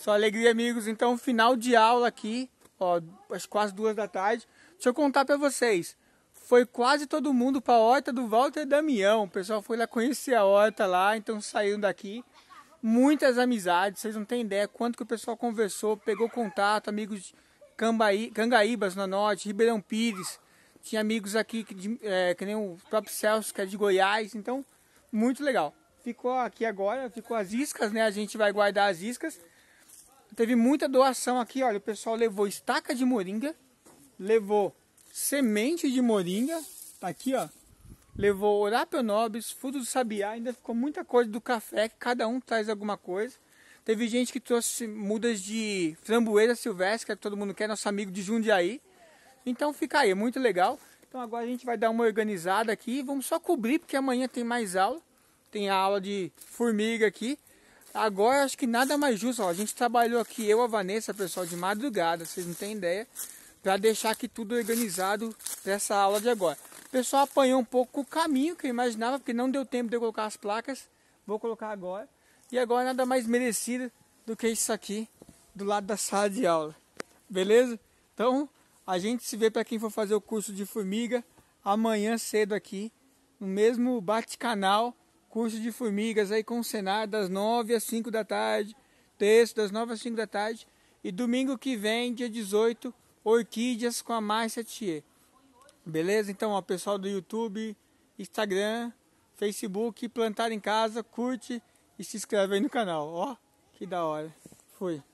Só alegria, amigos. Então, final de aula aqui, ó, às quase duas da tarde. Deixa eu contar para vocês. Foi quase todo mundo para a horta do Walter Damião. O pessoal foi lá conhecer a horta lá, então saiu daqui. Muitas amizades, vocês não têm ideia quanto que o pessoal conversou, pegou contato, amigos Cambaí, Cangaíbas na Norte, Ribeirão Pires. Tinha amigos aqui, que, de, é, que nem o próprio Celso, que é de Goiás. Então, muito legal. Ficou aqui agora, ficou as iscas, né? A gente vai guardar as iscas. Teve muita doação aqui, olha, o pessoal levou estaca de moringa, levou semente de moringa, tá aqui, ó. Levou orápio nobis, fruto do sabiá, ainda ficou muita coisa do café, que cada um traz alguma coisa. Teve gente que trouxe mudas de framboesa silvestre, que todo mundo quer, nosso amigo de Jundiaí. Então fica aí, muito legal. Então agora a gente vai dar uma organizada aqui, vamos só cobrir, porque amanhã tem mais aula. Tem a aula de formiga aqui. Agora acho que nada mais justo, ó, a gente trabalhou aqui, eu, a Vanessa, pessoal, de madrugada, vocês não têm ideia, para deixar aqui tudo organizado para essa aula de agora. O pessoal apanhou um pouco o caminho que eu imaginava, porque não deu tempo de eu colocar as placas, vou colocar agora. E agora nada mais merecido do que isso aqui do lado da sala de aula. Beleza? Então, a gente se vê para quem for fazer o curso de formiga amanhã cedo aqui, no mesmo bate-canal curso de formigas aí com o Senar das 9 às 5 da tarde, terço das 9 às 5 da tarde e domingo que vem, dia 18, orquídeas com a Márcia Thier. Beleza? Então, ó, pessoal do YouTube, Instagram, Facebook, plantar em casa, curte e se inscreve aí no canal, ó. Que da hora. Fui.